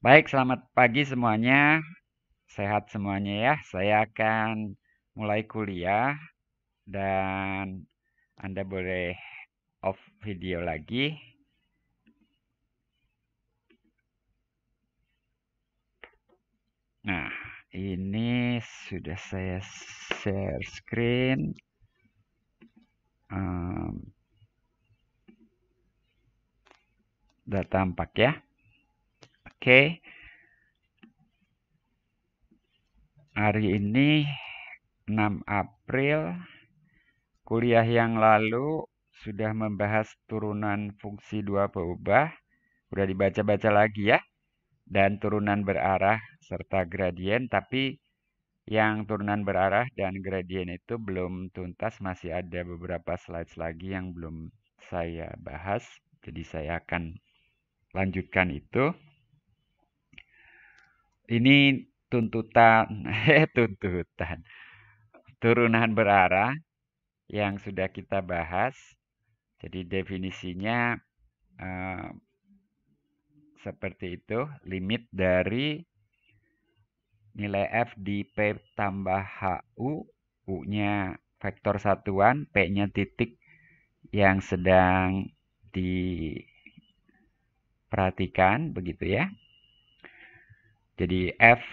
Baik, selamat pagi semuanya. Sehat semuanya ya. Saya akan mulai kuliah dan Anda boleh off video lagi. Nah, ini sudah saya share screen. Um, udah tampak ya. Oke. Hari ini 6 April. Kuliah yang lalu sudah membahas turunan fungsi dua berubah. sudah dibaca-baca lagi ya. Dan turunan berarah serta gradien. Tapi yang turunan berarah dan gradien itu belum tuntas. Masih ada beberapa slides lagi yang belum saya bahas. Jadi saya akan lanjutkan itu ini tuntutan eh tuntutan turunan berarah yang sudah kita bahas. Jadi definisinya eh, seperti itu, limit dari nilai F di P tambah h u, U-nya vektor satuan, P-nya titik yang sedang diperhatikan begitu ya. Jadi f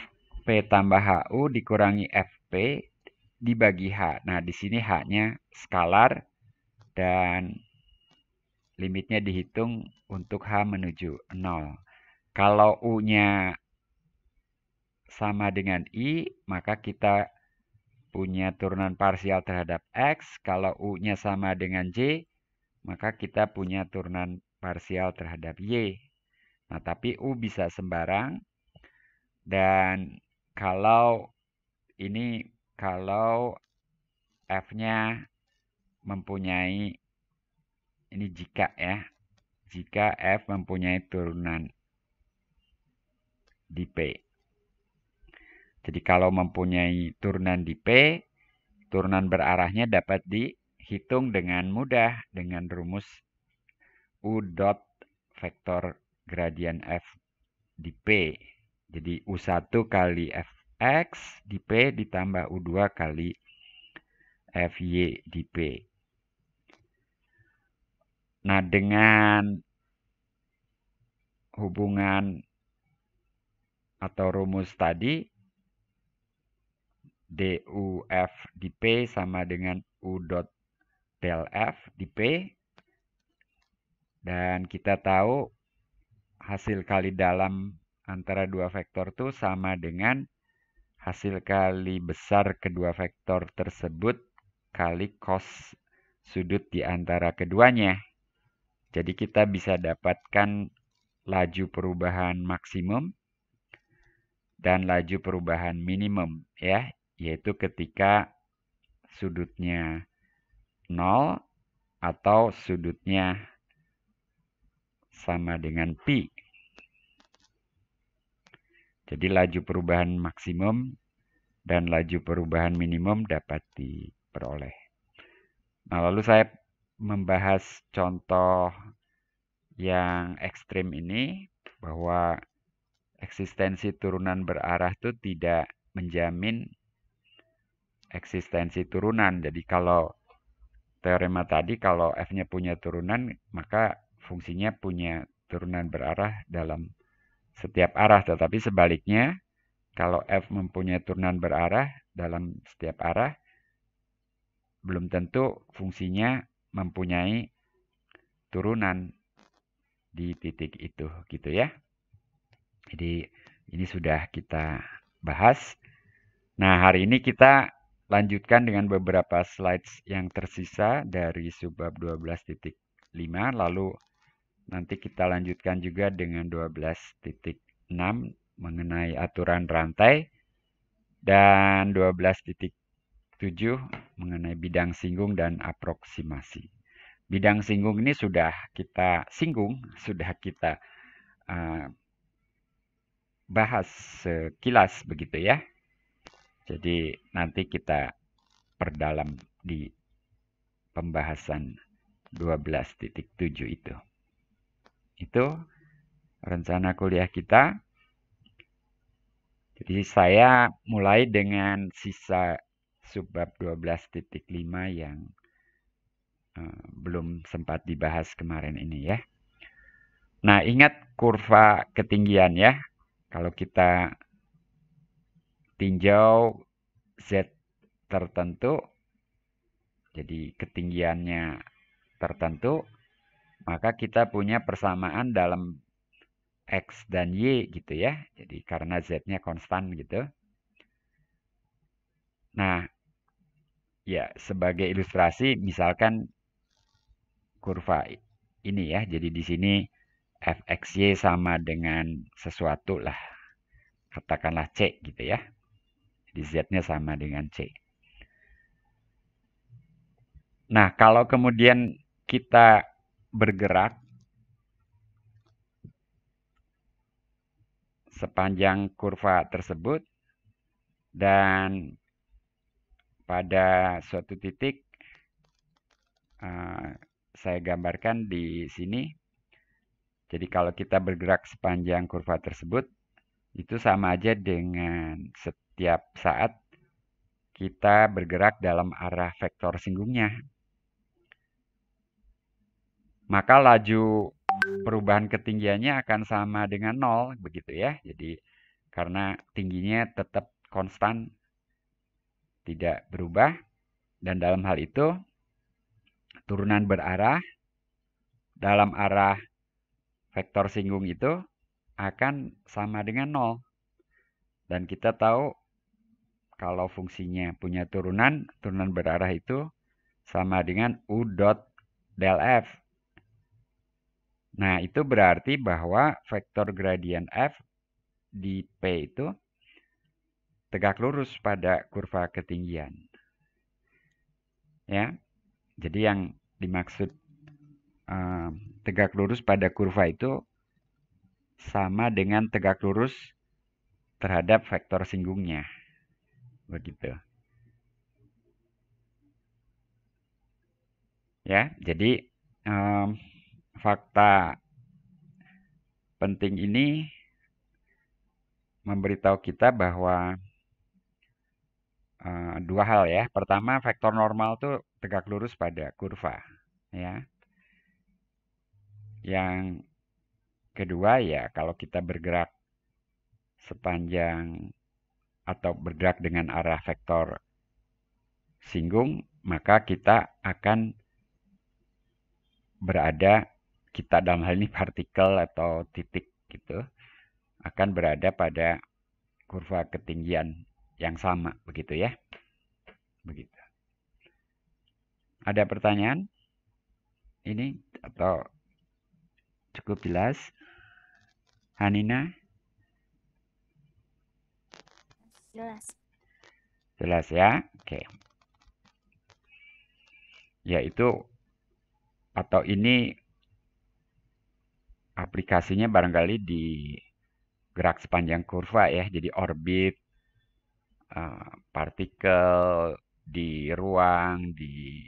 p tambah HU dikurangi f p dibagi H. Nah, di sini H-nya skalar dan limitnya dihitung untuk H menuju 0. Kalau U-nya sama dengan I, maka kita punya turunan parsial terhadap X. Kalau U-nya sama dengan J, maka kita punya turunan parsial terhadap Y. Nah, tapi U bisa sembarang, dan kalau ini kalau f-nya mempunyai ini jika ya, jika f mempunyai turunan di P. Jadi kalau mempunyai turunan di P, turunan berarahnya dapat dihitung dengan mudah dengan rumus U dot vektor gradien F di P jadi U1 kali Fx di P ditambah U2 kali Fy di P. Nah, dengan hubungan atau rumus tadi, DUF di P sama dengan U dot del F di P. Dan kita tahu hasil kali dalam antara dua vektor itu sama dengan hasil kali besar kedua vektor tersebut kali cos sudut di antara keduanya. Jadi kita bisa dapatkan laju perubahan maksimum dan laju perubahan minimum ya, yaitu ketika sudutnya 0 atau sudutnya sama dengan pi jadi laju perubahan maksimum dan laju perubahan minimum dapat diperoleh. Nah, lalu saya membahas contoh yang ekstrim ini bahwa eksistensi turunan berarah itu tidak menjamin eksistensi turunan. Jadi kalau teorema tadi kalau f-nya punya turunan maka fungsinya punya turunan berarah dalam setiap arah, tetapi sebaliknya kalau F mempunyai turunan berarah dalam setiap arah, belum tentu fungsinya mempunyai turunan di titik itu gitu ya. Jadi ini sudah kita bahas. Nah, hari ini kita lanjutkan dengan beberapa slides yang tersisa dari subbab 12.5 lalu Nanti kita lanjutkan juga dengan 12.6 mengenai aturan rantai dan 12.7 mengenai bidang singgung dan aproksimasi. Bidang singgung ini sudah kita singgung, sudah kita uh, bahas sekilas begitu ya. Jadi nanti kita perdalam di pembahasan 12.7 itu. Itu rencana kuliah kita. Jadi saya mulai dengan sisa subbab 12.5 yang uh, belum sempat dibahas kemarin ini ya. Nah, ingat kurva ketinggian ya. Kalau kita tinjau Z tertentu, jadi ketinggiannya tertentu, maka kita punya persamaan dalam X dan Y gitu ya. Jadi karena Z-nya konstan gitu. Nah, ya sebagai ilustrasi misalkan kurva ini ya. Jadi di sini fxy sama dengan sesuatu lah. Katakanlah C gitu ya. Jadi Z-nya sama dengan C. Nah, kalau kemudian kita bergerak sepanjang kurva tersebut dan pada suatu titik eh, saya gambarkan di sini jadi kalau kita bergerak sepanjang kurva tersebut itu sama aja dengan setiap saat kita bergerak dalam arah vektor singgungnya maka laju perubahan ketinggiannya akan sama dengan nol begitu ya. Jadi karena tingginya tetap konstan tidak berubah dan dalam hal itu turunan berarah dalam arah vektor singgung itu akan sama dengan nol dan kita tahu kalau fungsinya punya turunan turunan berarah itu sama dengan u dot del f Nah, itu berarti bahwa vektor gradien F di P itu tegak lurus pada kurva ketinggian. Ya. Jadi yang dimaksud um, tegak lurus pada kurva itu sama dengan tegak lurus terhadap vektor singgungnya. Begitu. Ya, jadi um, fakta penting ini memberitahu kita bahwa uh, dua hal ya. Pertama, vektor normal itu tegak lurus pada kurva, ya. Yang kedua ya, kalau kita bergerak sepanjang atau bergerak dengan arah vektor singgung, maka kita akan berada kita dalam hal ini partikel atau titik gitu akan berada pada kurva ketinggian yang sama begitu ya. Begitu. Ada pertanyaan? Ini atau cukup jelas? Hanina? Jelas. Jelas ya? Oke. Okay. Yaitu atau ini aplikasinya barangkali di gerak sepanjang kurva ya, jadi orbit, eh, partikel di ruang, di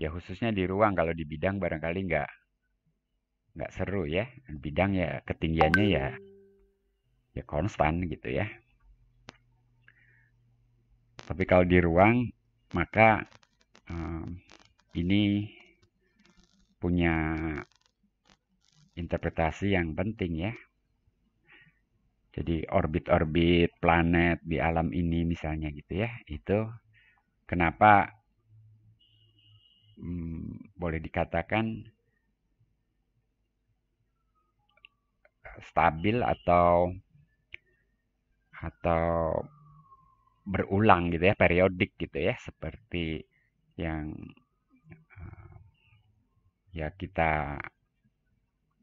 ya khususnya di ruang kalau di bidang barangkali nggak nggak seru ya, bidang ya ketinggiannya ya ya konstan gitu ya. Tapi kalau di ruang maka um, ini punya interpretasi yang penting ya. Jadi orbit-orbit planet di alam ini misalnya gitu ya, itu kenapa hmm, boleh dikatakan stabil atau atau berulang gitu ya, periodik gitu ya, seperti yang eh, ya kita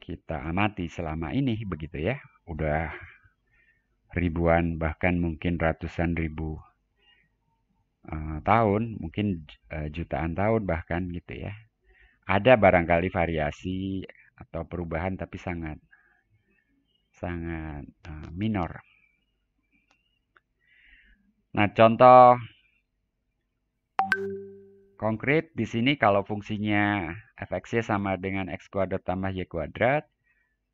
kita amati selama ini begitu ya. Udah ribuan bahkan mungkin ratusan ribu uh, tahun, mungkin uh, jutaan tahun bahkan gitu ya. Ada barangkali variasi atau perubahan tapi sangat sangat uh, minor. Nah, contoh Konkret di sini kalau fungsinya fx sama dengan x kuadrat tambah y kuadrat,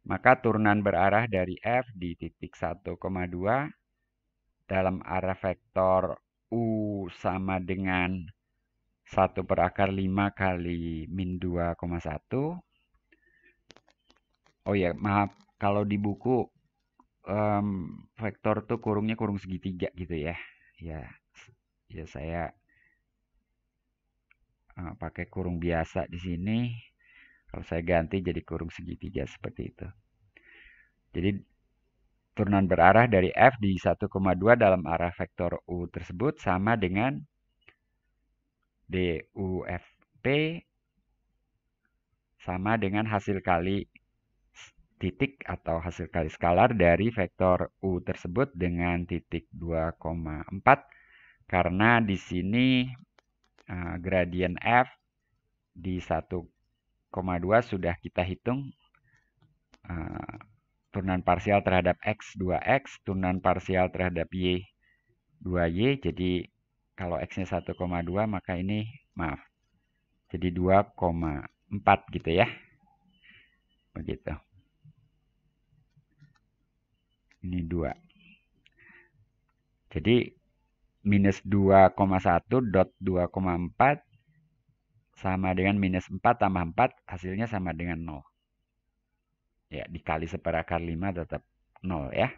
maka turunan berarah dari f di titik 1,2 dalam arah vektor u sama dengan 1 per akar 5 kali min 2,1. Oh ya, maaf. Kalau di buku um, vektor tuh kurungnya kurung segitiga gitu ya. Ya, ya saya Eh, pakai kurung biasa di sini. Kalau saya ganti jadi kurung segitiga seperti itu. Jadi turunan berarah dari F di 1,2 dalam arah vektor U tersebut sama dengan DUFP sama dengan hasil kali titik atau hasil kali skalar dari vektor U tersebut dengan titik 2,4 karena di sini Eh, gradient F di 1,2 sudah kita hitung uh, turunan parsial terhadap X 2X, turunan parsial terhadap Y 2Y. Jadi kalau X-nya 1,2 maka ini maaf. Jadi 2,4 gitu ya. Begitu. Ini 2. Jadi minus 2,1 dot 2,4 sama dengan minus 4 tambah 4 hasilnya sama dengan 0. Ya, dikali seperakar 5 tetap 0 ya.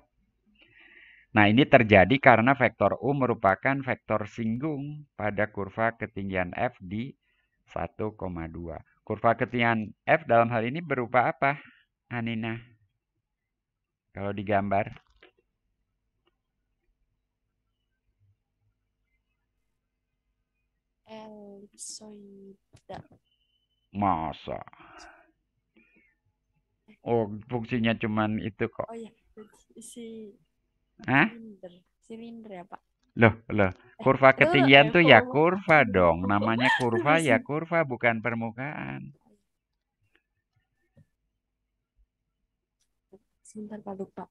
Nah, ini terjadi karena vektor U merupakan vektor singgung pada kurva ketinggian F di 1,2. Kurva ketinggian F dalam hal ini berupa apa, Anina? Kalau digambar. soida. Masa? Oh, fungsinya cuman itu kok. Oh iya, isi Hah? silinder. Silinder ya, Pak. Loh, loh. Eh, kurva ketinggian tuh, ya kurva dong. Namanya kurva ya kurva bukan permukaan. Sebentar Pak lupa.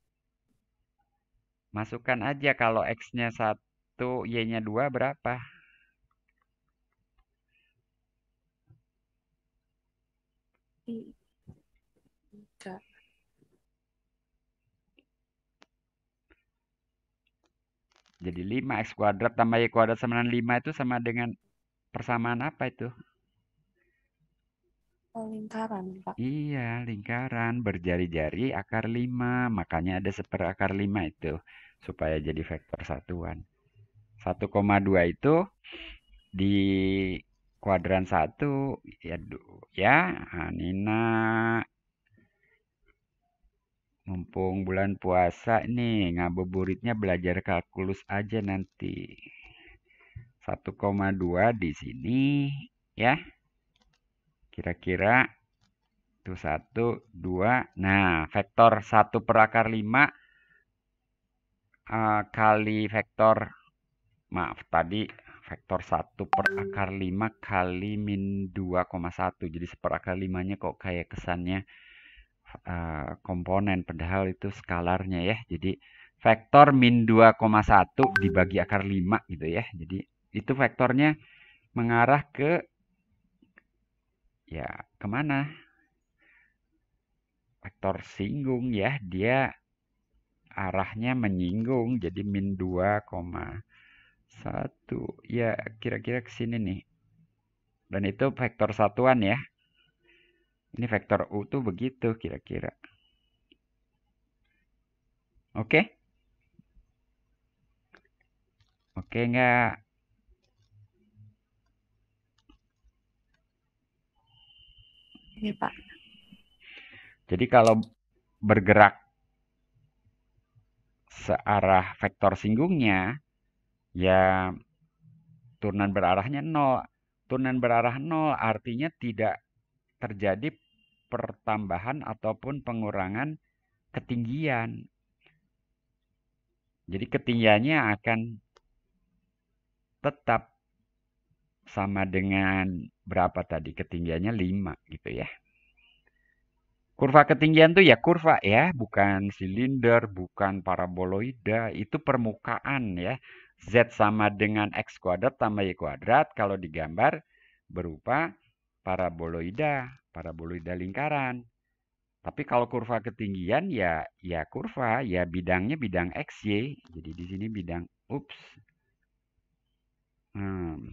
Masukkan aja kalau X-nya satu Y-nya dua berapa? Enggak. Jadi 5 X kuadrat tambah Y kuadrat sama dengan 5 itu sama dengan persamaan apa itu? Oh, lingkaran, Pak. Iya, lingkaran berjari-jari akar 5. Makanya ada seper akar 5 itu supaya jadi vektor satuan. 1,2 itu di kuadran 1 ya ya Anina mumpung bulan puasa nih ngabuburitnya belajar kalkulus aja nanti 1,2 di sini ya kira-kira itu 1 2 nah vektor 1 per akar 5 uh, eh, kali vektor maaf tadi vektor 1 per akar 5 kali min 2,1. Jadi seper akar 5-nya kok kayak kesannya uh, komponen. Padahal itu skalarnya ya. Jadi vektor min 2,1 dibagi akar 5 gitu ya. Jadi itu vektornya mengarah ke ya kemana? Vektor singgung ya. Dia arahnya menyinggung. Jadi min 2, satu ya kira-kira ke sini nih dan itu vektor satuan ya ini vektor U tuh begitu kira-kira oke oke enggak ini iya, Pak jadi kalau bergerak searah vektor singgungnya ya turunan berarahnya nol. Turunan berarah nol artinya tidak terjadi pertambahan ataupun pengurangan ketinggian. Jadi ketinggiannya akan tetap sama dengan berapa tadi? Ketinggiannya 5 gitu ya. Kurva ketinggian tuh ya kurva ya, bukan silinder, bukan paraboloida, itu permukaan ya. Z sama dengan X kuadrat tambah Y kuadrat kalau digambar berupa paraboloida, paraboloida lingkaran. Tapi kalau kurva ketinggian ya ya kurva, ya bidangnya bidang XY. Jadi di sini bidang ups. Hmm.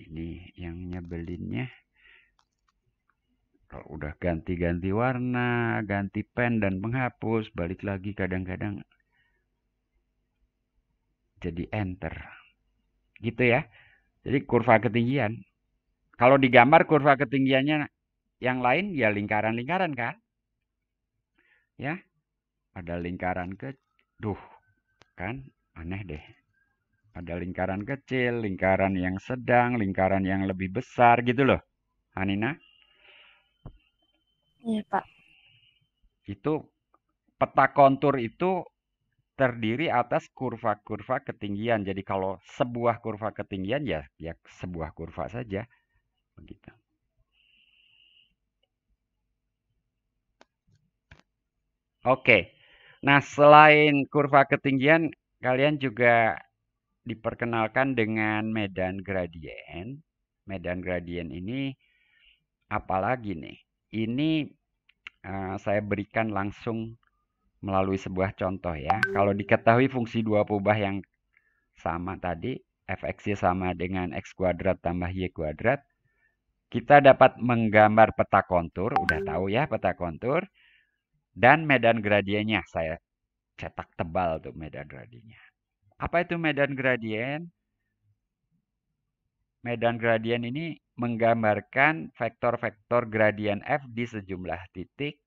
Ini yang nyebelinnya. Kalau udah ganti-ganti warna, ganti pen dan penghapus, balik lagi kadang-kadang jadi enter. Gitu ya. Jadi kurva ketinggian. Kalau digambar kurva ketinggiannya yang lain ya lingkaran-lingkaran kan? Ya. Ada lingkaran ke duh kan aneh deh. Ada lingkaran kecil, lingkaran yang sedang, lingkaran yang lebih besar gitu loh. Hanina? Iya, Pak. Itu peta kontur itu terdiri atas kurva-kurva ketinggian. Jadi kalau sebuah kurva ketinggian ya ya sebuah kurva saja. Begitu. Oke. Nah, selain kurva ketinggian, kalian juga diperkenalkan dengan medan gradien. Medan gradien ini apalagi nih? Ini uh, saya berikan langsung melalui sebuah contoh ya. Kalau diketahui fungsi dua pubah yang sama tadi, fxy sama dengan x kuadrat tambah y kuadrat, kita dapat menggambar peta kontur, udah tahu ya peta kontur, dan medan gradiennya. Saya cetak tebal tuh medan gradiennya. Apa itu medan gradien? Medan gradien ini menggambarkan vektor-vektor gradien f di sejumlah titik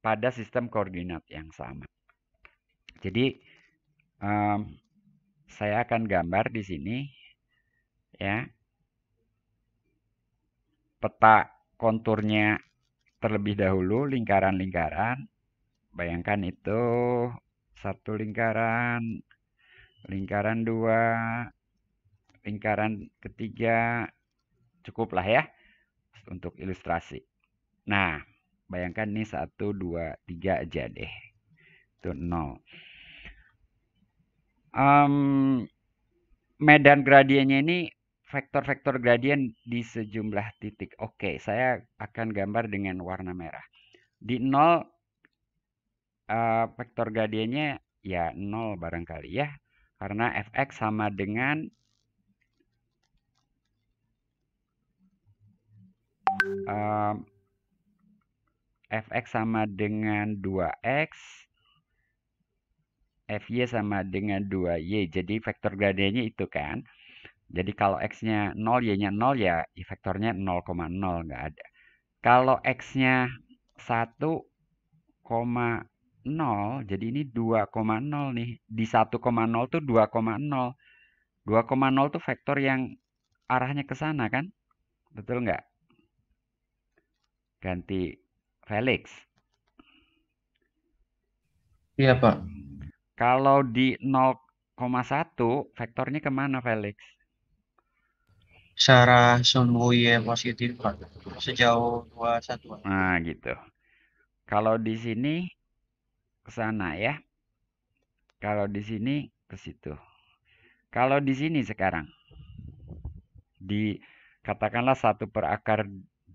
pada sistem koordinat yang sama. Jadi um, saya akan gambar di sini ya peta konturnya terlebih dahulu lingkaran-lingkaran. Bayangkan itu satu lingkaran, lingkaran dua, lingkaran ketiga, cukuplah ya untuk ilustrasi. Nah, Bayangkan nih satu dua tiga aja deh. Itu 0. Um, medan gradiennya ini vektor-vektor gradien di sejumlah titik. Oke, okay, saya akan gambar dengan warna merah. Di 0, uh, eh, vektor gradiennya ya 0 barangkali ya. Karena fx sama dengan uh, fx sama dengan 2x FY sama dengan 2Y. Jadi vektor gradiennya itu kan. Jadi kalau X-nya 0, Y-nya 0 ya vektornya 0,0 nggak ada. Kalau X-nya 1,0 jadi ini 2,0 nih. Di 1,0 tuh 2,0. 2,0 tuh vektor yang arahnya ke sana kan? Betul nggak? Ganti Felix. Iya, Pak. Kalau di 0,1, vektornya kemana, Felix? Secara sumbu Y positif, Pak. Sejauh 21. Nah, gitu. Kalau di sini, ke sana ya. Kalau di sini, ke situ. Kalau di sini sekarang, di katakanlah 1 per akar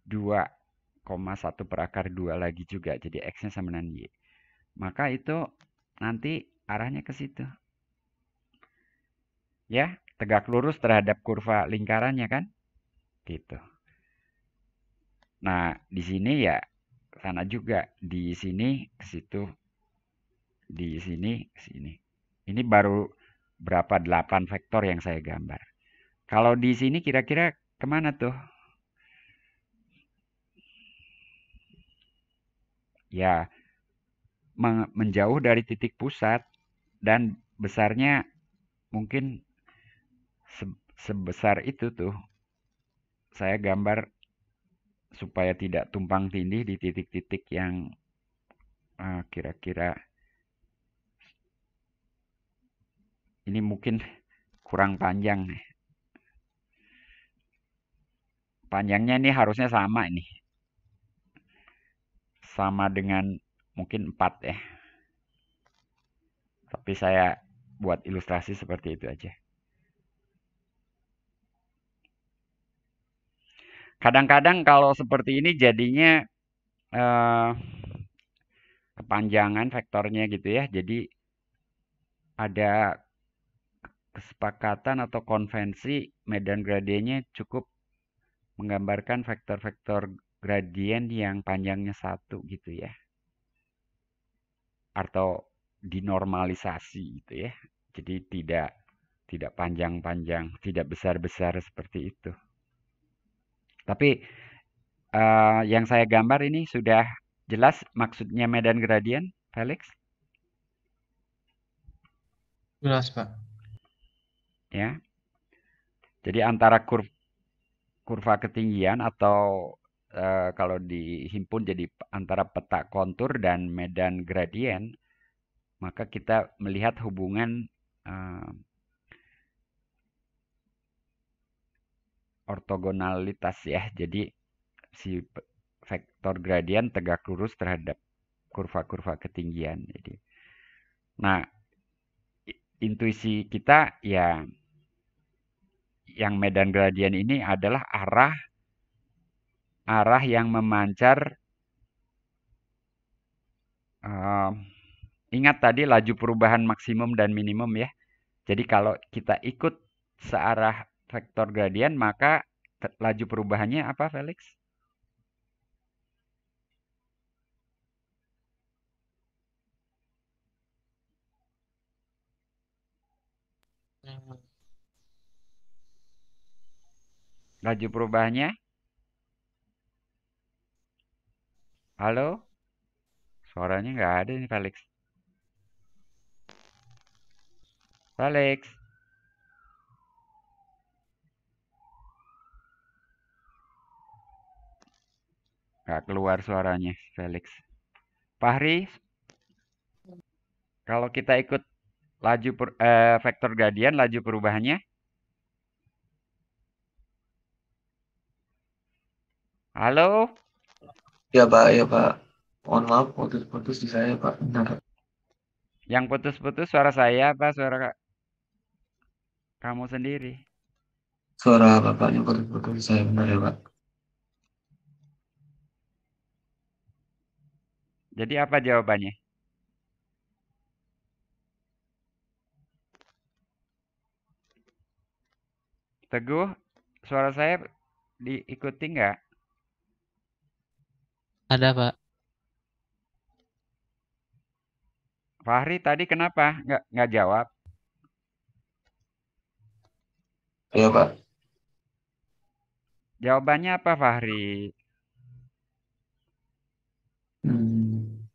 2 koma per akar 2 lagi juga. Jadi X-nya sama dengan Y. Maka itu nanti arahnya ke situ. Ya, tegak lurus terhadap kurva lingkarannya kan? Gitu. Nah, di sini ya sana juga, di sini ke situ, di sini ke sini. Ini baru berapa delapan vektor yang saya gambar. Kalau di sini kira-kira kemana tuh? ya menjauh dari titik pusat dan besarnya mungkin sebesar itu tuh saya gambar supaya tidak tumpang tindih di titik-titik yang ah, kira-kira uh, ini mungkin kurang panjang panjangnya ini harusnya sama ini sama dengan mungkin 4 ya. Tapi saya buat ilustrasi seperti itu aja. Kadang-kadang kalau seperti ini jadinya eh, kepanjangan vektornya gitu ya. Jadi ada kesepakatan atau konvensi medan gradiennya cukup menggambarkan vektor-vektor gradien yang panjangnya satu gitu ya atau dinormalisasi gitu ya jadi tidak tidak panjang-panjang tidak besar-besar seperti itu tapi uh, yang saya gambar ini sudah jelas maksudnya medan gradien Felix jelas pak ya jadi antara kurva kurva ketinggian atau Eh, kalau dihimpun jadi antara peta kontur dan medan gradien, maka kita melihat hubungan uh, ortogonalitas ya. Jadi si vektor gradien tegak lurus terhadap kurva-kurva ketinggian. Jadi, nah intuisi kita ya yang medan gradien ini adalah arah arah yang memancar. Uh, ingat tadi laju perubahan maksimum dan minimum ya. Jadi kalau kita ikut searah vektor gradien maka laju perubahannya apa Felix? Hmm. Laju perubahannya? Halo? Suaranya nggak ada nih, Felix. Felix. Nggak keluar suaranya, Felix. Fahri, kalau kita ikut laju per, eh, vektor gradien, laju perubahannya. Halo? Ya Pak, ya Pak. Mohon maaf putus-putus di saya Pak. Benar. Yang putus-putus suara saya apa suara kak? kamu sendiri? Suara Bapak yang putus-putus saya benar ya Pak. Jadi apa jawabannya? Teguh, suara saya diikuti nggak? Ada, Pak. Fahri tadi kenapa nggak nggak jawab? Iya Pak. Jawabannya apa Fahri? Hmm.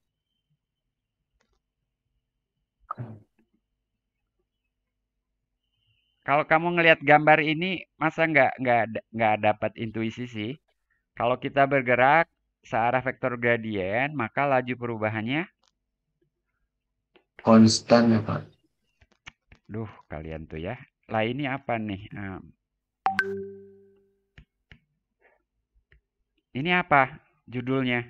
Kalau kamu ngelihat gambar ini, masa nggak nggak nggak dapat intuisi sih? Kalau kita bergerak, searah vektor gradien, maka laju perubahannya konstan ya Pak. Duh, kalian tuh ya. Lah ini apa nih? Um, ini apa judulnya?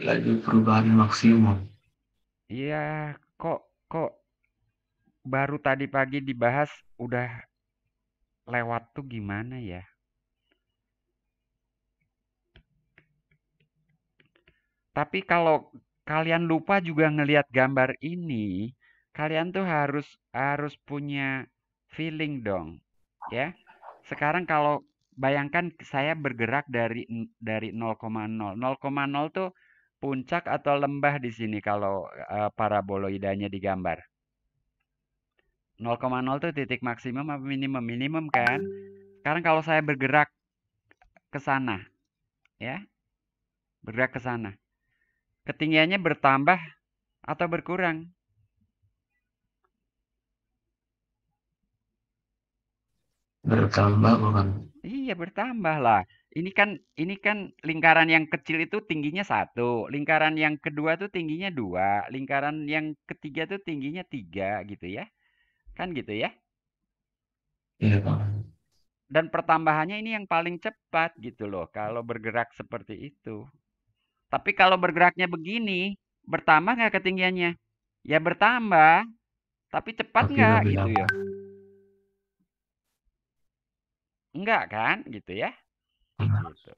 Laju perubahan maksimum. Iya, kok kok baru tadi pagi dibahas udah lewat tuh gimana ya? Tapi kalau kalian lupa juga ngelihat gambar ini, kalian tuh harus harus punya feeling dong, ya. Sekarang kalau bayangkan saya bergerak dari dari 0,0. 0,0 tuh puncak atau lembah di sini kalau eh, paraboloidanya digambar. 0,0 tuh titik maksimum apa minimum? Minimum kan? Sekarang kalau saya bergerak ke sana, ya, bergerak ke sana ketinggiannya bertambah atau berkurang? Bertambah bukan? Iya bertambah lah. Ini kan ini kan lingkaran yang kecil itu tingginya satu, lingkaran yang kedua tuh tingginya dua, lingkaran yang ketiga tuh tingginya tiga gitu ya, kan gitu ya? Iya pak. Dan pertambahannya ini yang paling cepat gitu loh kalau bergerak seperti itu. Tapi kalau bergeraknya begini, bertambah nggak ketinggiannya? Ya bertambah, tapi cepat nggak gitu ya? Enggak kan gitu ya? Iya. Gitu.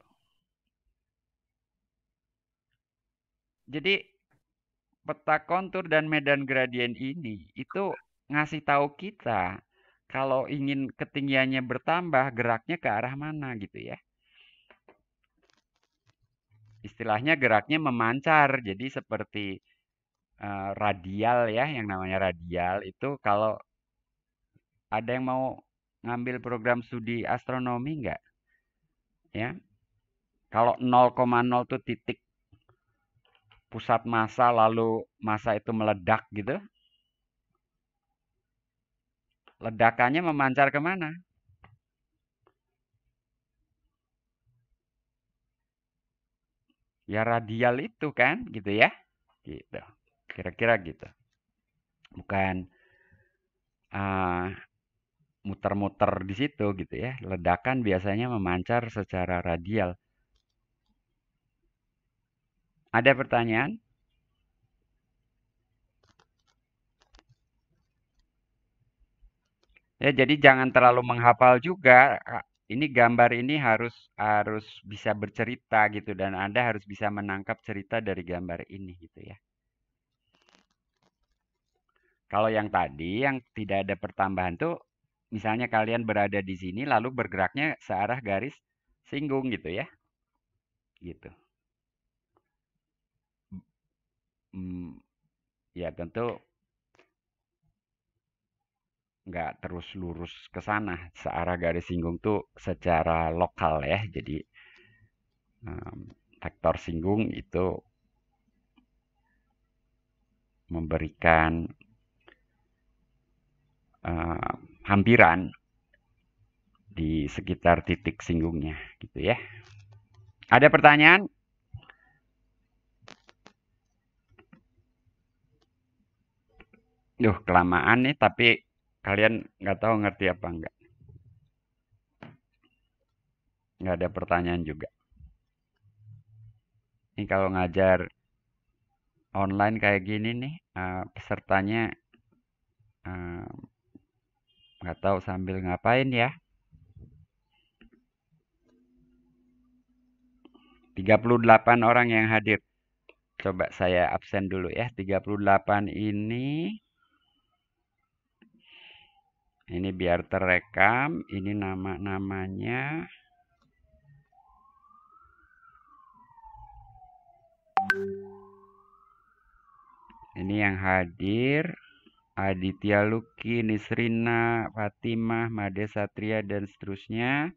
Jadi peta kontur dan medan gradien ini itu ngasih tahu kita kalau ingin ketinggiannya bertambah geraknya ke arah mana gitu ya istilahnya geraknya memancar. Jadi seperti uh, radial ya, yang namanya radial itu kalau ada yang mau ngambil program studi astronomi enggak Ya, kalau 0,0 itu titik pusat massa lalu massa itu meledak gitu, ledakannya memancar kemana? ya radial itu kan gitu ya gitu kira-kira gitu bukan eh, muter-muter uh, di situ gitu ya ledakan biasanya memancar secara radial ada pertanyaan ya jadi jangan terlalu menghafal juga ini gambar ini harus harus bisa bercerita gitu dan Anda harus bisa menangkap cerita dari gambar ini gitu ya. Kalau yang tadi yang tidak ada pertambahan tuh misalnya kalian berada di sini lalu bergeraknya searah garis singgung gitu ya. Gitu. Hmm, ya tentu nggak terus lurus ke sana searah garis singgung tuh secara lokal ya jadi um, singgung itu memberikan uh, hampiran di sekitar titik singgungnya gitu ya ada pertanyaan Duh, kelamaan nih, tapi kalian nggak tahu ngerti apa enggak nggak ada pertanyaan juga ini kalau ngajar online kayak gini nih uh, pesertanya eh, nggak uh, tahu sambil ngapain ya 38 orang yang hadir coba saya absen dulu ya 38 ini ini biar terekam ini nama-namanya ini yang hadir Aditya Luki, Nisrina, Fatimah, Made Satria dan seterusnya.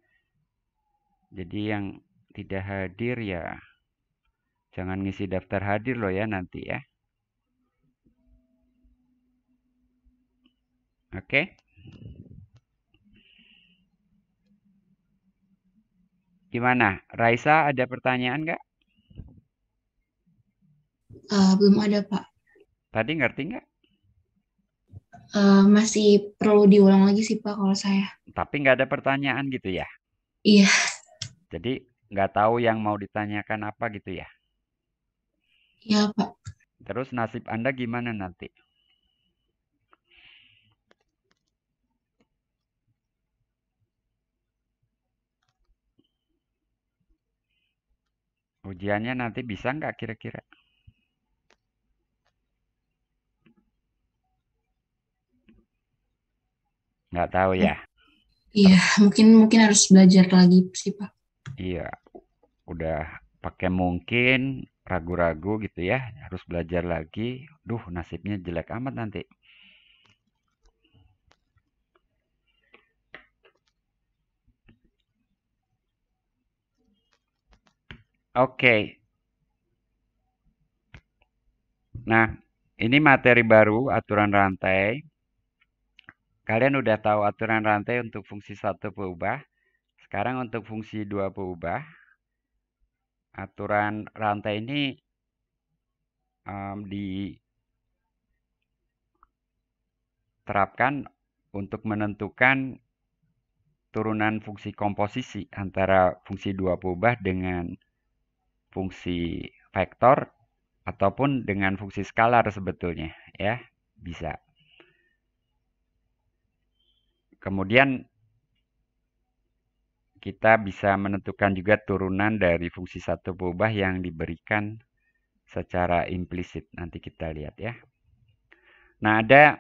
Jadi yang tidak hadir ya jangan ngisi daftar hadir loh ya nanti ya. Oke. Okay. Gimana? Raisa ada pertanyaan nggak? Uh, belum ada, Pak. Tadi ngerti nggak? Uh, masih perlu diulang lagi sih, Pak, kalau saya. Tapi nggak ada pertanyaan gitu ya? Iya. Jadi nggak tahu yang mau ditanyakan apa gitu ya? Iya, Pak. Terus nasib Anda gimana nanti? Ujiannya nanti bisa nggak kira-kira? Nggak tahu ya. Iya, mungkin mungkin harus belajar lagi sih Pak. Iya, udah pakai mungkin ragu-ragu gitu ya, harus belajar lagi. Duh, nasibnya jelek amat nanti. Oke. Nah, ini materi baru aturan rantai. Kalian udah tahu aturan rantai untuk fungsi satu perubah. Sekarang untuk fungsi dua perubah. Aturan rantai ini um, diterapkan untuk menentukan turunan fungsi komposisi antara fungsi dua perubah dengan fungsi vektor ataupun dengan fungsi skalar sebetulnya ya bisa kemudian kita bisa menentukan juga turunan dari fungsi satu berubah yang diberikan secara implisit nanti kita lihat ya nah ada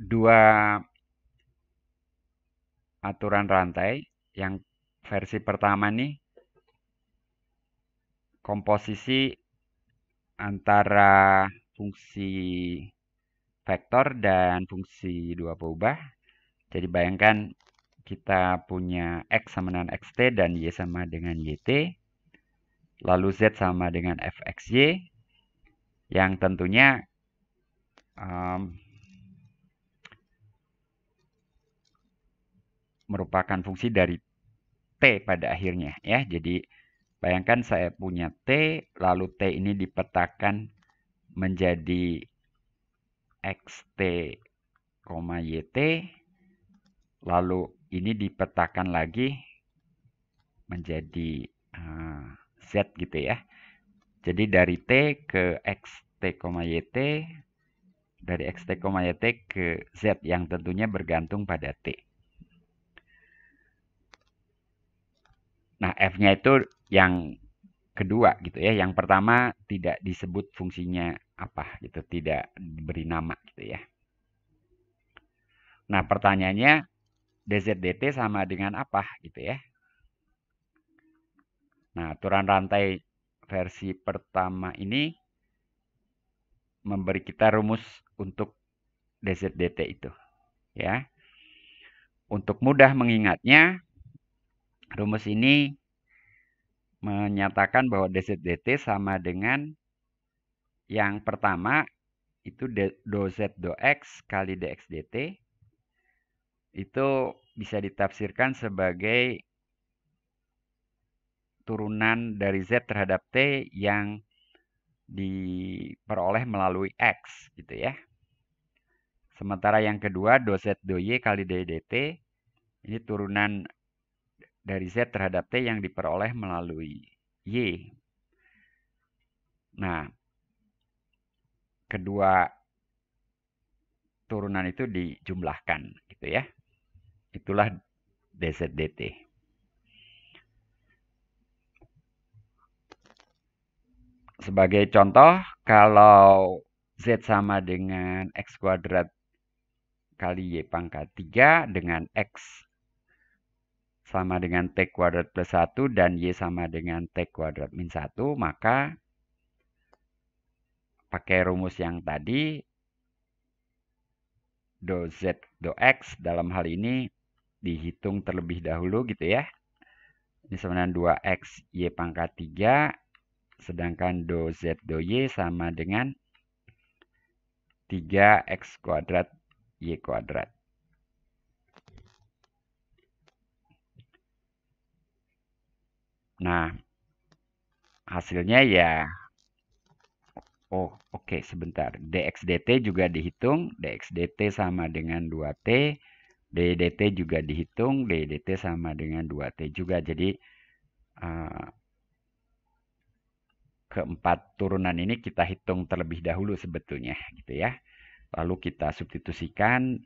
dua aturan rantai yang versi pertama nih komposisi antara fungsi vektor dan fungsi dua peubah. Jadi bayangkan kita punya X sama dengan XT dan Y sama dengan YT. Lalu Z sama dengan FXY. Yang tentunya um, merupakan fungsi dari T pada akhirnya. ya. Jadi Bayangkan saya punya T, lalu T ini dipetakan menjadi XT, YT, lalu ini dipetakan lagi menjadi eh, Z gitu ya. Jadi dari T ke XT, YT, dari XT, YT ke Z yang tentunya bergantung pada T. Nah, f-nya itu yang kedua gitu ya. Yang pertama tidak disebut fungsinya apa gitu, tidak diberi nama gitu ya. Nah, pertanyaannya dzdt sama dengan apa gitu ya. Nah, aturan rantai versi pertama ini memberi kita rumus untuk dzdt itu ya. Untuk mudah mengingatnya, Rumus ini menyatakan bahwa dz dt sama dengan yang pertama itu dz dx kali dx dt itu bisa ditafsirkan sebagai turunan dari z terhadap t yang diperoleh melalui x gitu ya. Sementara yang kedua dz dy kali d dt ini turunan dari Z terhadap T yang diperoleh melalui Y. Nah, kedua turunan itu dijumlahkan gitu ya. Itulah DZDT. Sebagai contoh, kalau Z sama dengan X kuadrat kali Y pangkat 3 dengan X sama dengan T kuadrat plus 1 dan Y sama dengan T kuadrat min 1, maka pakai rumus yang tadi, do Z do X dalam hal ini dihitung terlebih dahulu gitu ya. Ini sebenarnya 2X Y pangkat 3, sedangkan do Z do Y sama dengan 3X kuadrat Y kuadrat. Nah, hasilnya ya Oh, oke okay, sebentar. DXDT juga dihitung, DXDT sama dengan 2T, DDT juga dihitung, DDT sama dengan 2T juga. Jadi uh, keempat turunan ini kita hitung terlebih dahulu sebetulnya gitu ya. Lalu kita substitusikan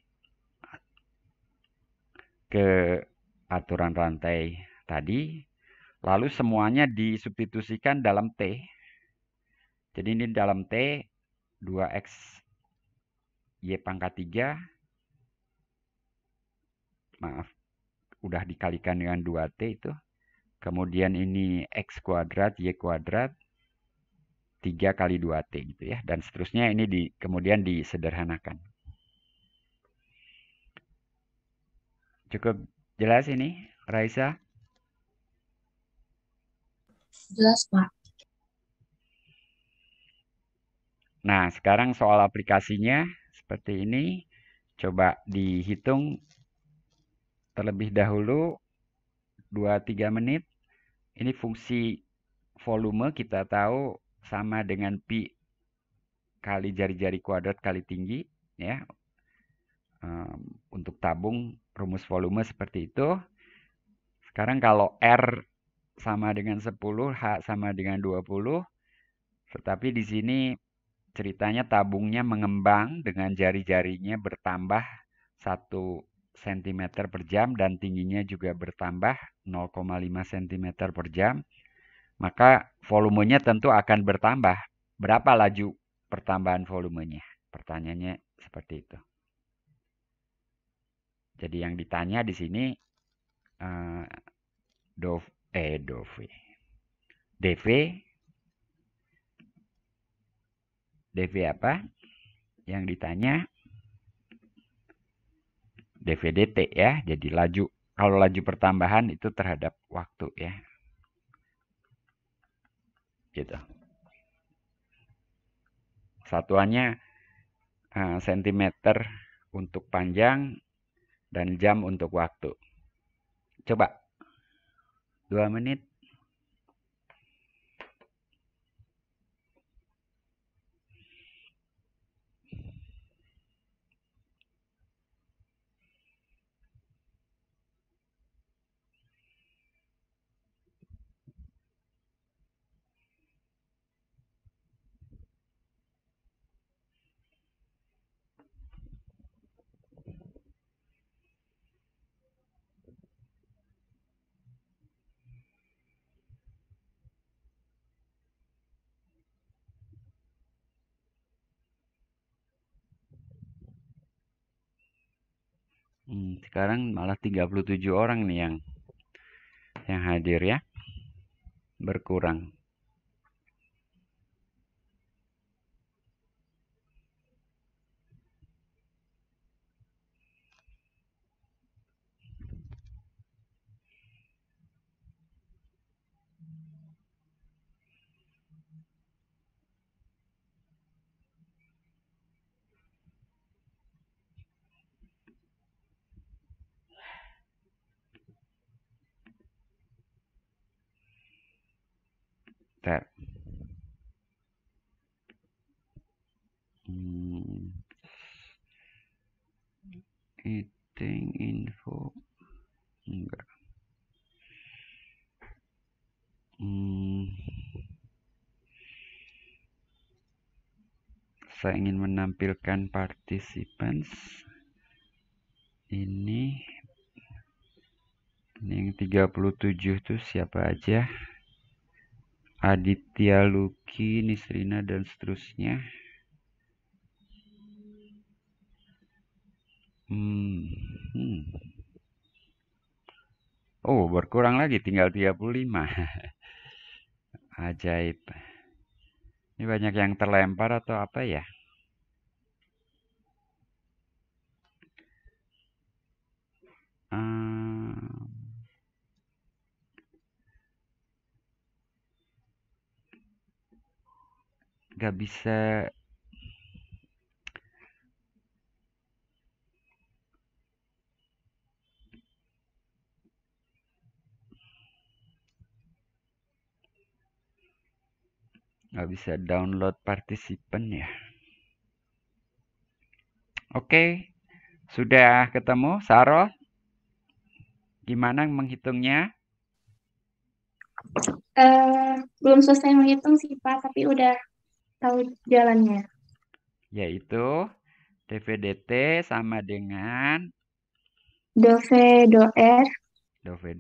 ke aturan rantai tadi Lalu semuanya disubstitusikan dalam T. Jadi ini dalam T 2X Y pangkat 3. Maaf, udah dikalikan dengan 2T itu. Kemudian ini X kuadrat, Y kuadrat. 3 kali 2T gitu ya. Dan seterusnya ini di, kemudian disederhanakan. Cukup jelas ini, Raisa? jelas, Pak. Nah, sekarang soal aplikasinya seperti ini. Coba dihitung terlebih dahulu 2-3 menit. Ini fungsi volume kita tahu sama dengan pi kali jari-jari kuadrat kali tinggi ya. untuk tabung rumus volume seperti itu. Sekarang kalau R sama dengan 10, H sama dengan 20. Tetapi di sini ceritanya tabungnya mengembang dengan jari-jarinya bertambah 1 cm per jam dan tingginya juga bertambah 0,5 cm per jam. Maka volumenya tentu akan bertambah. Berapa laju pertambahan volumenya? Pertanyaannya seperti itu. Jadi yang ditanya di sini uh, E dv DV DV apa yang ditanya DVDT ya jadi laju kalau laju pertambahan itu terhadap waktu ya gitu satuannya uh, sentimeter untuk panjang dan jam untuk waktu coba dua menit Hmm, sekarang malah 37 orang nih yang yang hadir ya. Berkurang. kita ingin menampilkan participants ini ini yang 37 tuh siapa aja Aditya Luki, Nisrina dan seterusnya hmm. hmm. Oh berkurang lagi tinggal 35 ajaib ini banyak yang terlempar atau apa ya gak bisa nggak bisa download partisipan ya oke sudah ketemu Saro gimana menghitungnya uh, belum selesai menghitung sih pak tapi udah tahu jalannya? Yaitu DVDT sama dengan Dove dvdr Dove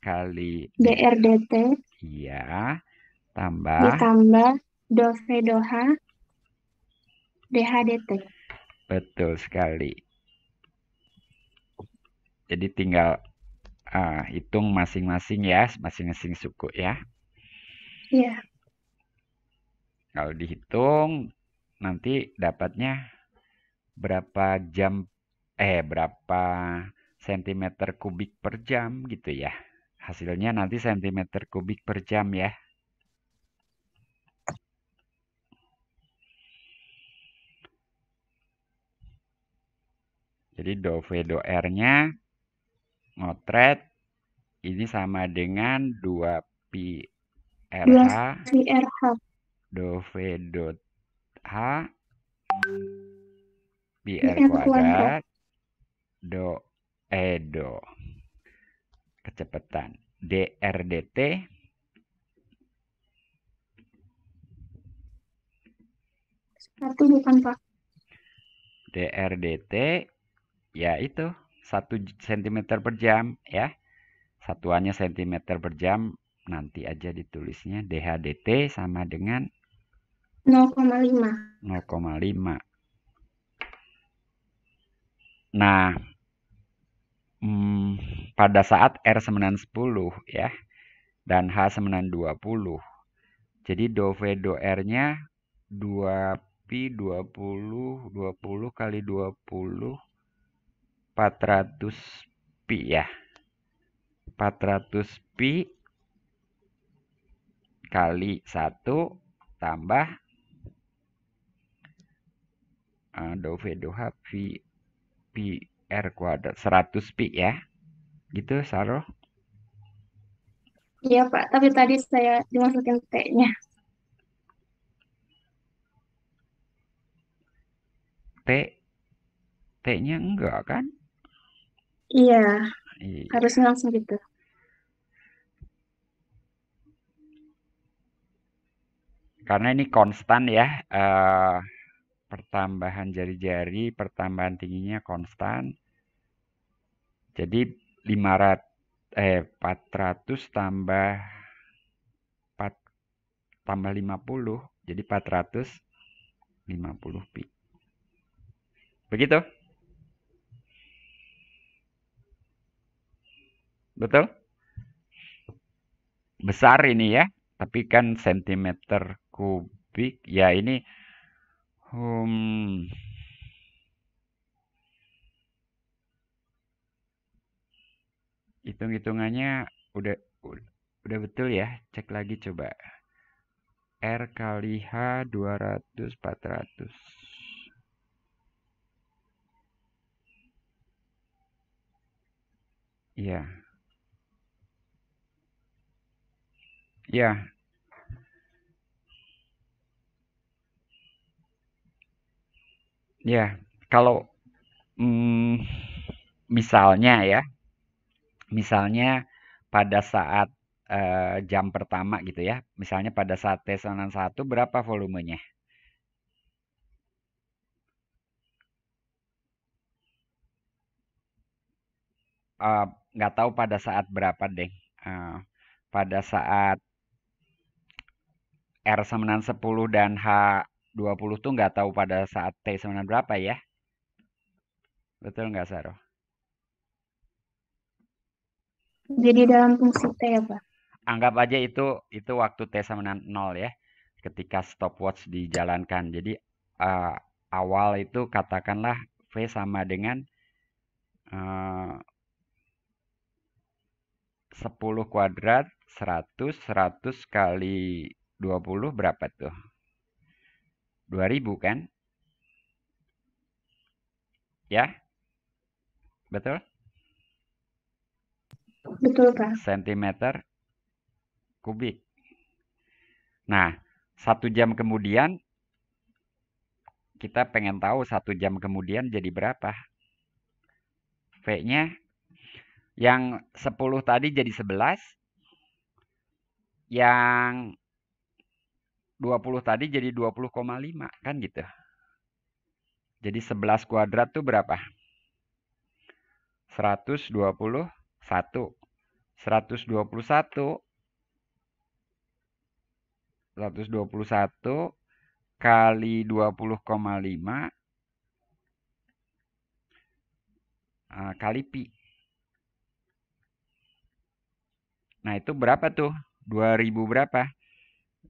kali DRDT. Iya. Tambah ditambah Dove DHDT. Betul sekali. Jadi tinggal uh, hitung masing-masing ya, masing-masing suku ya. Iya. Kalau dihitung nanti dapatnya berapa jam eh berapa sentimeter kubik per jam gitu ya. Hasilnya nanti sentimeter kubik per jam ya. Jadi do V do R-nya motret ini sama dengan 2 pi r 2 dot h pi r kuadrat do e do kecepatan dr dt satu bukan pak dr dt ya itu satu sentimeter per jam ya satuannya sentimeter per jam nanti aja ditulisnya DHDT sama dengan 0,5. 0,5. Nah, hmm, pada saat R 910 10 ya, dan H 920. 20. Jadi do V do R-nya 2Pi 20, 20 kali 20, 400 Pi ya. 400 Pi kali 1 tambah Eh, dou V dou H V pi R kuadrat 100 pi ya gitu Saroh Iya Pak, tapi tadi saya dimasukin T-nya. T T-nya enggak kan? Iya. iya. Harus langsung gitu. Karena ini konstan ya. Uh, pertambahan jari-jari, pertambahan tingginya konstan. Jadi 500 eh 400 tambah 4 tambah 50 jadi 450 pi. Begitu? Betul? Besar ini ya, tapi kan sentimeter kubik ya ini Hmm. Hitung-hitungannya udah udah betul ya. Cek lagi coba. R kali H 200 400. ya Yeah. ya yeah ya kalau hmm, misalnya ya misalnya pada saat eh, jam pertama gitu ya misalnya pada saat tes online satu berapa volumenya eh, nggak uh, tahu pada saat berapa deh uh, pada saat R sama 10 dan H 20 tuh nggak tahu pada saat T sama berapa ya. Betul nggak, Saro? Jadi dalam fungsi T ya, Pak? Anggap aja itu itu waktu T sama dengan 0 ya. Ketika stopwatch dijalankan. Jadi uh, awal itu katakanlah V sama dengan eh, uh, 10 kuadrat 100, 100 kali 20 berapa tuh? 2000 kan? Ya? Betul? Betul, Pak. Sentimeter kubik. Nah, satu jam kemudian kita pengen tahu satu jam kemudian jadi berapa. V-nya yang 10 tadi jadi 11. Yang 20 tadi jadi 20,5 kan gitu. Jadi 11 kuadrat tuh berapa? 121. 121 121 kali 20,5 eh, kali pi. Nah, itu berapa tuh? 2000 berapa?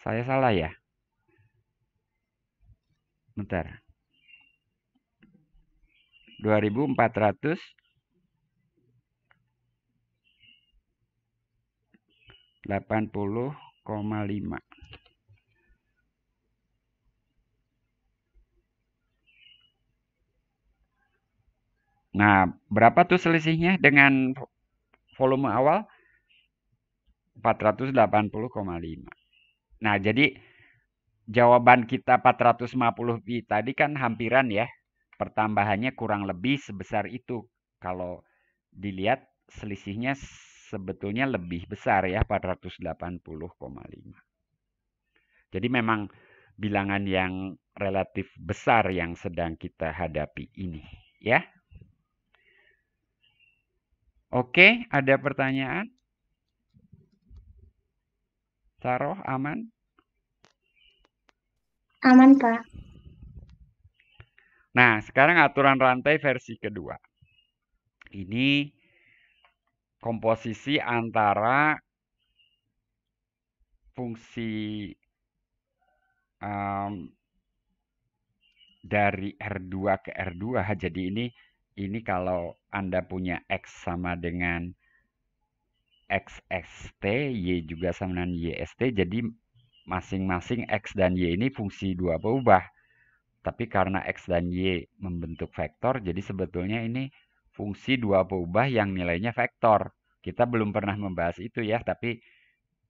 Saya salah ya? Bentar. 2400 80,5 Nah, berapa tuh selisihnya dengan volume awal? 480,5. Nah, jadi jawaban kita 450 pi tadi kan hampiran ya. Pertambahannya kurang lebih sebesar itu. Kalau dilihat selisihnya sebetulnya lebih besar ya 480,5. Jadi memang bilangan yang relatif besar yang sedang kita hadapi ini ya. Oke, ada pertanyaan? Saroh aman? Aman, Pak. Nah, sekarang aturan rantai versi kedua. Ini komposisi antara fungsi um, dari R2 ke R2. Jadi ini ini kalau Anda punya X sama dengan XXT, Y juga sama dengan YST. Jadi masing-masing X dan Y ini fungsi dua berubah. Tapi karena X dan Y membentuk vektor, jadi sebetulnya ini fungsi dua berubah yang nilainya vektor. Kita belum pernah membahas itu ya, tapi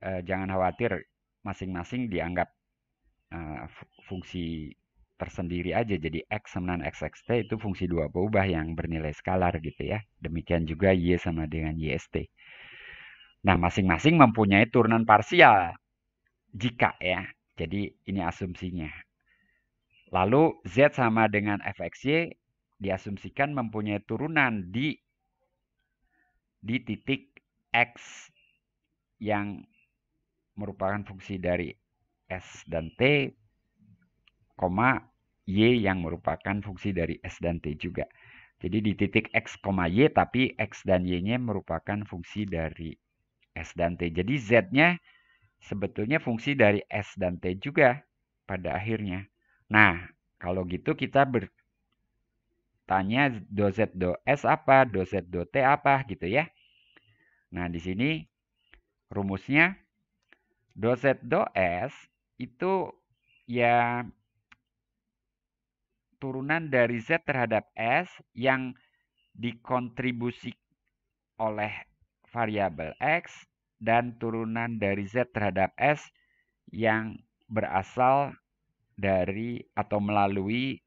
eh, jangan khawatir. Masing-masing dianggap eh, fungsi tersendiri aja. Jadi X sama dengan XXT itu fungsi dua berubah yang bernilai skalar gitu ya. Demikian juga Y sama dengan YST. Nah, masing-masing mempunyai turunan parsial. Jika ya, jadi ini asumsinya. Lalu Z sama dengan fxy diasumsikan mempunyai turunan di di titik X yang merupakan fungsi dari S dan T, koma Y yang merupakan fungsi dari S dan T juga. Jadi di titik X, Y tapi X dan Y-nya merupakan fungsi dari S dan T. Jadi Z-nya sebetulnya fungsi dari S dan T juga pada akhirnya. Nah, kalau gitu kita bertanya do Z do S apa, do Z do T apa gitu ya. Nah, di sini rumusnya do Z do S itu ya turunan dari Z terhadap S yang dikontribusi oleh variabel X dan turunan dari Z terhadap S yang berasal dari atau melalui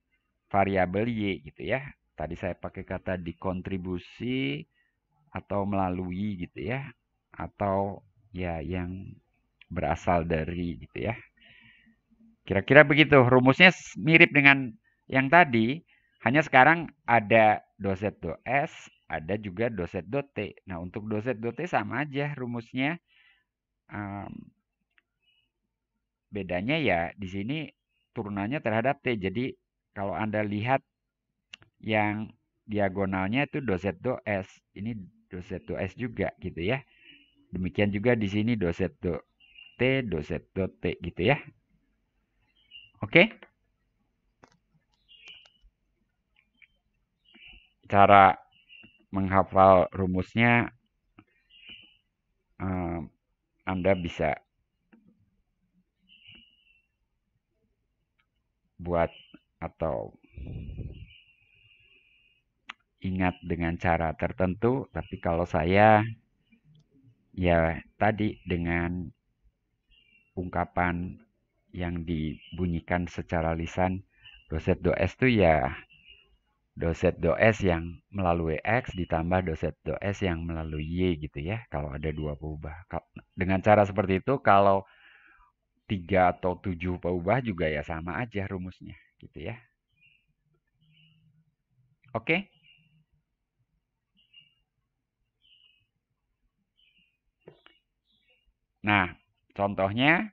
variabel Y gitu ya. Tadi saya pakai kata dikontribusi atau melalui gitu ya. Atau ya yang berasal dari gitu ya. Kira-kira begitu. Rumusnya mirip dengan yang tadi. Hanya sekarang ada 2 Z do S ada juga doset dot t. Nah, untuk doset dot t sama aja rumusnya. Um, bedanya ya di sini turunannya terhadap t. Jadi kalau Anda lihat yang diagonalnya itu doset do s. Ini doset do s juga gitu ya. Demikian juga di sini doset do t, doset do t gitu ya. Oke. Okay? Cara menghafal rumusnya uh, Anda bisa buat atau ingat dengan cara tertentu tapi kalau saya ya tadi dengan ungkapan yang dibunyikan secara lisan doset does itu ya doset S yang melalui X ditambah doset S yang melalui Y gitu ya. Kalau ada dua perubah Dengan cara seperti itu kalau tiga atau tujuh perubah juga ya sama aja rumusnya gitu ya. Oke. Nah, contohnya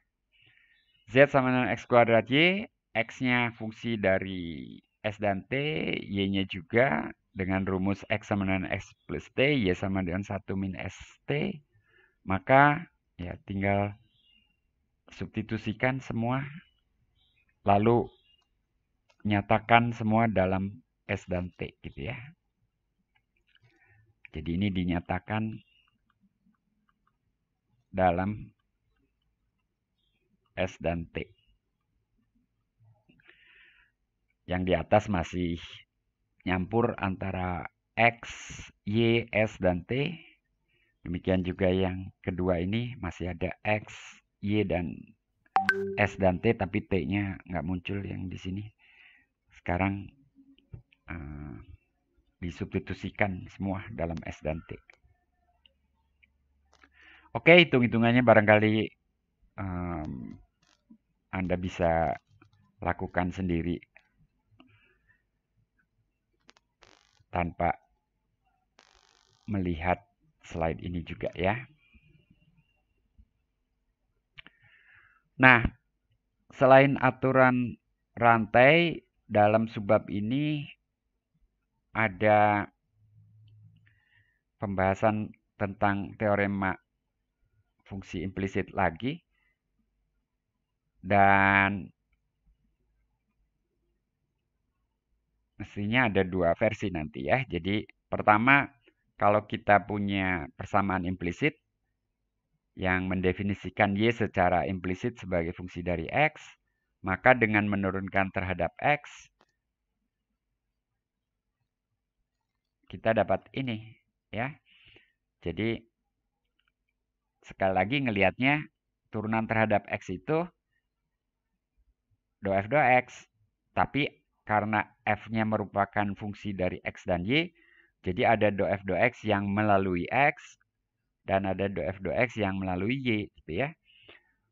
Z sama dengan X kuadrat Y, X-nya fungsi dari S dan T, Y-nya juga dengan rumus X sama dengan X plus T, Y sama dengan 1 min ST, maka ya tinggal substitusikan semua, lalu nyatakan semua dalam S dan T gitu ya. Jadi ini dinyatakan dalam S dan T. yang di atas masih nyampur antara X, Y, S, dan T. Demikian juga yang kedua ini masih ada X, Y, dan S dan T tapi T-nya nggak muncul yang di sini. Sekarang uh, disubstitusikan semua dalam S dan T. Oke, hitung-hitungannya barangkali um, Anda bisa lakukan sendiri tanpa melihat slide ini juga ya. Nah, selain aturan rantai dalam subbab ini ada pembahasan tentang teorema fungsi implisit lagi dan mestinya ada dua versi nanti ya. Jadi pertama kalau kita punya persamaan implisit yang mendefinisikan Y secara implisit sebagai fungsi dari X, maka dengan menurunkan terhadap X, kita dapat ini ya. Jadi sekali lagi ngelihatnya turunan terhadap X itu do F do X, tapi karena f-nya merupakan fungsi dari x dan y, jadi ada dof dox yang melalui x dan ada dof dox yang melalui y, gitu ya.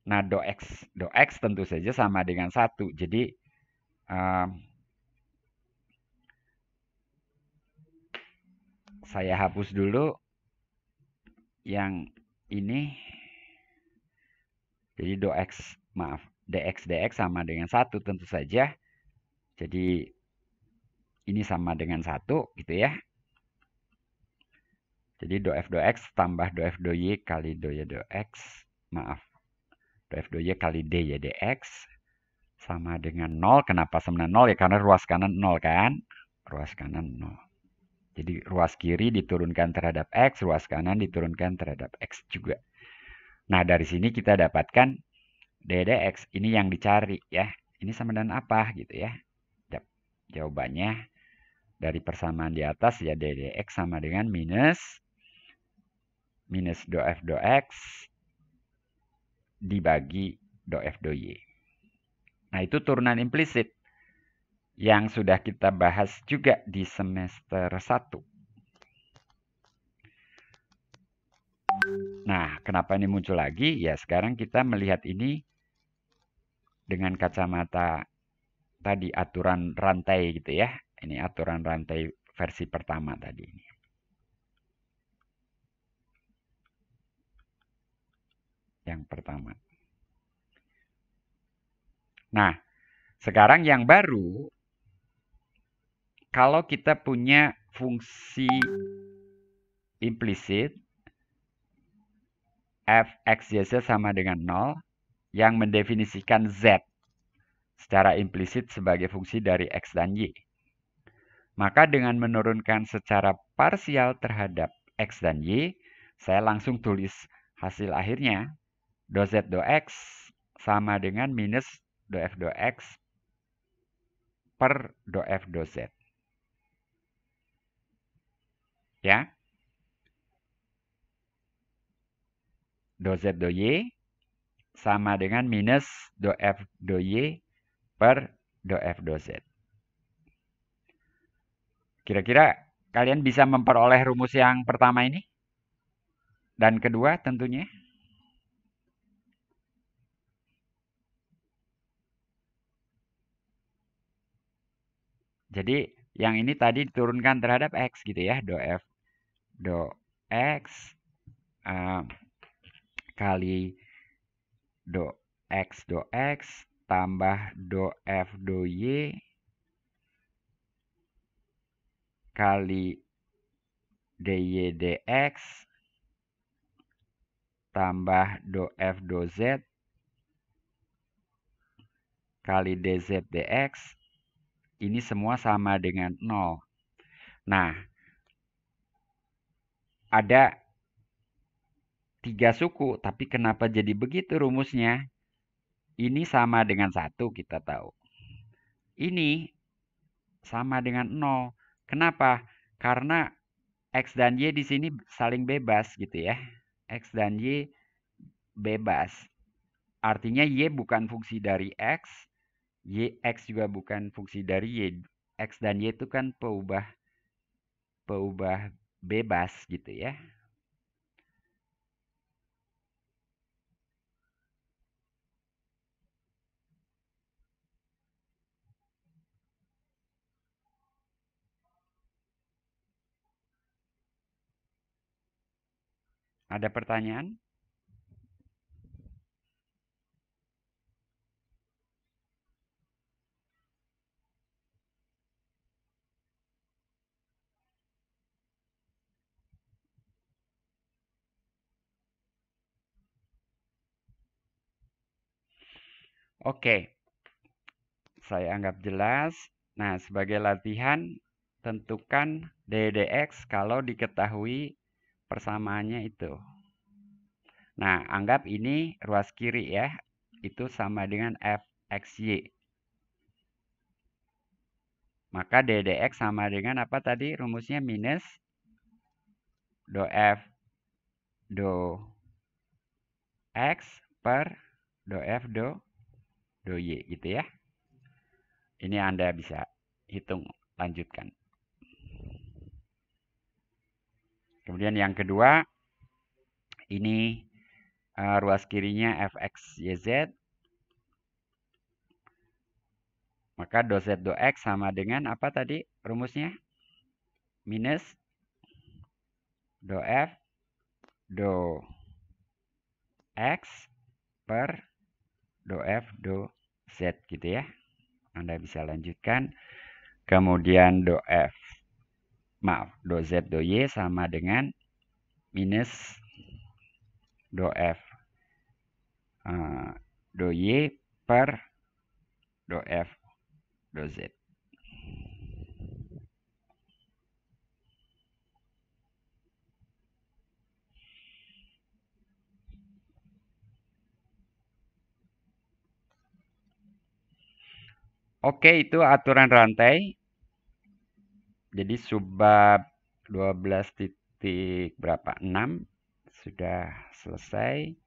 Nah dox dox tentu saja sama dengan satu, jadi um, saya hapus dulu yang ini. Jadi dox maaf dx dx sama dengan satu tentu saja. Jadi ini sama dengan satu gitu ya. Jadi do f do x tambah do f do y kali do y do x, maaf, do f do y kali d y dx sama dengan 0. Kenapa sama nol Ya karena ruas kanan 0 kan? Ruas kanan 0. Jadi ruas kiri diturunkan terhadap X, ruas kanan diturunkan terhadap X juga. Nah dari sini kita dapatkan D dx. Ini yang dicari ya. Ini sama dengan apa gitu ya. Jawabannya dari persamaan di atas ya DDX sama dengan minus minus do F do X dibagi do F do Y. Nah itu turunan implisit yang sudah kita bahas juga di semester 1. Nah, kenapa ini muncul lagi? Ya, sekarang kita melihat ini dengan kacamata tadi aturan rantai gitu ya. Ini aturan rantai versi pertama tadi ini. Yang pertama. Nah, sekarang yang baru kalau kita punya fungsi implisit f x y z sama dengan 0 yang mendefinisikan z secara implisit sebagai fungsi dari X dan Y. Maka dengan menurunkan secara parsial terhadap X dan Y, saya langsung tulis hasil akhirnya do Z do X sama dengan minus do F do X per do F do Z. Ya. Do Z do Y sama dengan minus do F do Y per do f do z. Kira-kira kalian bisa memperoleh rumus yang pertama ini? Dan kedua tentunya. Jadi yang ini tadi diturunkan terhadap X gitu ya. Do F do X uh, kali do X do X tambah do F do Y kali dy dx tambah do F do Z kali dz dx ini semua sama dengan nol Nah, ada tiga suku, tapi kenapa jadi begitu rumusnya? Ini sama dengan satu kita tahu. Ini sama dengan nol. Kenapa? Karena X dan Y di sini saling bebas gitu ya. X dan Y bebas. Artinya Y bukan fungsi dari X. Y, X juga bukan fungsi dari Y. X dan Y itu kan peubah peubah bebas gitu ya. Ada pertanyaan? Oke, saya anggap jelas. Nah, sebagai latihan, tentukan DDX kalau diketahui persamaannya itu. Nah, anggap ini ruas kiri ya, itu sama dengan fxy. Maka ddx sama dengan apa tadi rumusnya minus do f do x per do f do do y gitu ya. Ini Anda bisa hitung lanjutkan. Kemudian yang kedua, ini uh, ruas kirinya fx, yz. Maka dz z sama dengan apa tadi rumusnya? Minus do f do x per do f do z gitu ya. Anda bisa lanjutkan. Kemudian do f maaf, do Z, do Y sama dengan minus do F. Uh, ah, do Y per do F, do Z. Oke, itu aturan rantai jadi subbab 12 titik berapa 6 sudah selesai